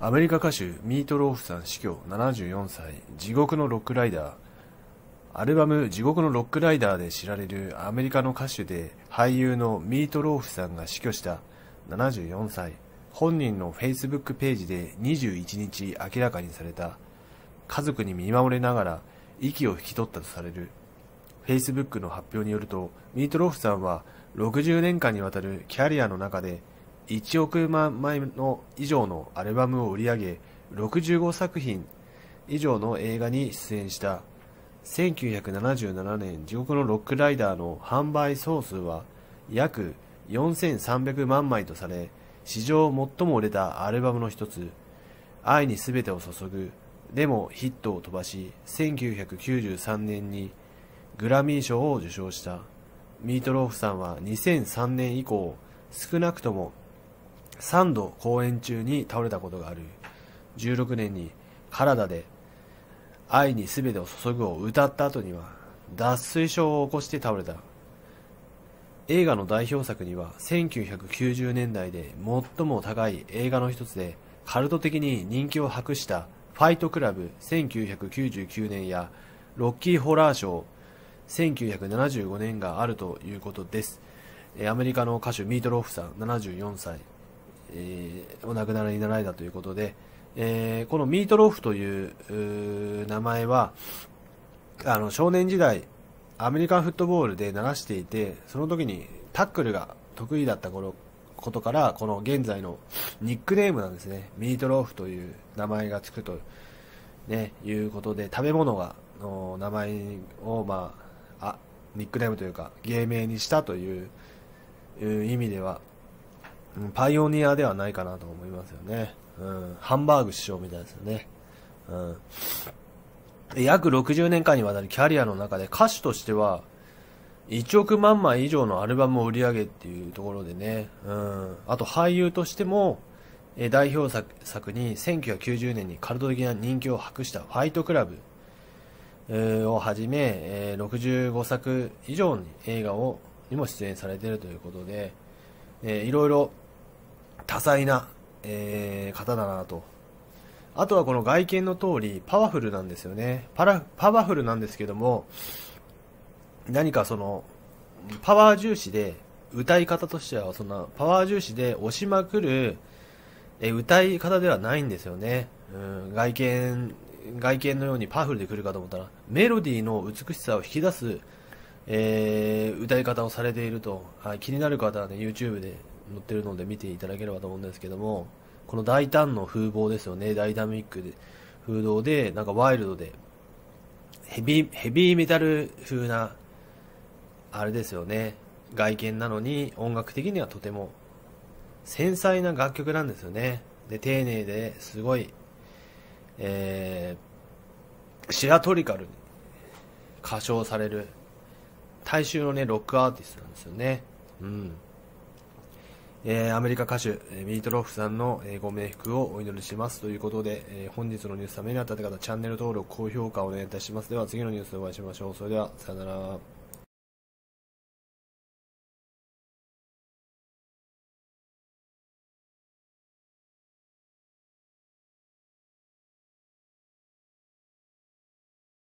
アメリカ歌手ミートローフさん死去74歳地獄のロックライダーアルバム「地獄のロックライダー」で知られるアメリカの歌手で俳優のミートローフさんが死去した74歳本人の Facebook ページで21日明らかにされた家族に見守れながら息を引き取ったとされる Facebook の発表によるとミートローフさんは60年間にわたるキャリアの中で「1億万枚の以上のアルバムを売り上げ65作品以上の映画に出演した1977年地獄のロックライダーの販売総数は約4300万枚とされ史上最も売れたアルバムの一つ「愛に全てを注ぐ」でもヒットを飛ばし1993年にグラミー賞を受賞したミートローフさんは2003年以降少なくとも3度公演中に倒れたことがある16年に体で愛に全てを注ぐを歌った後には脱水症を起こして倒れた映画の代表作には1990年代で最も高い映画の一つでカルト的に人気を博したファイトクラブ1999年やロッキーホラーショー1975年があるということですアメリカの歌手ミートローフさん74歳えー、お亡くなりになられたということで、えー、このミートローフという名前は、あの少年時代、アメリカンフットボールで鳴らしていて、その時にタックルが得意だった頃ことから、この現在のニックネームなんですね。ミートローフという名前がつくと、ね、いうことで、食べ物が、の名前を、まあ、あ、ニックネームというか、芸名にしたという意味では、うん、パイオニアではないかなと思いますよね。うん、ハンバーグ師匠みたいですよね。うん。約60年間にわたるキャリアの中で歌手としては、1億万枚以上のアルバムを売り上げっていうところでね、うん。あと俳優としても、え代表作作に1990年にカルト的な人気を博したファイトクラブ、をはじめ、え65作以上に映画をにも出演されているということで、えー、いろいろ多彩な、えー、方だなと。あとはこの外見の通り、パワフルなんですよね。パラ、パワフルなんですけども、何かその、パワー重視で、歌い方としては、そんな、パワー重視で押しまくる、え歌い方ではないんですよね。うん、外見、外見のようにパワフルで来るかと思ったら、メロディーの美しさを引き出すえー、歌い方をされていると、はい、気になる方は、ね、YouTube で載ってるので見ていただければと思うんですけども、この大胆の風貌ですよね、ダイナミックで、風貌で、なんかワイルドで、ヘビー、ヘビーメタル風な、あれですよね、外見なのに音楽的にはとても繊細な楽曲なんですよね。で、丁寧ですごい、えー、シアトリカルに歌唱される大衆のね、ロックアーティストなんですよね。うん。えー、アメリカ歌手、えー、ミートロフさんの、えー、ご冥福をお祈りしますということで、えー、本日のニュースは目に当たった方、チャンネル登録、高評価をお願いいたします。では次のニュースでお会いしましょう。それでは、さよなら。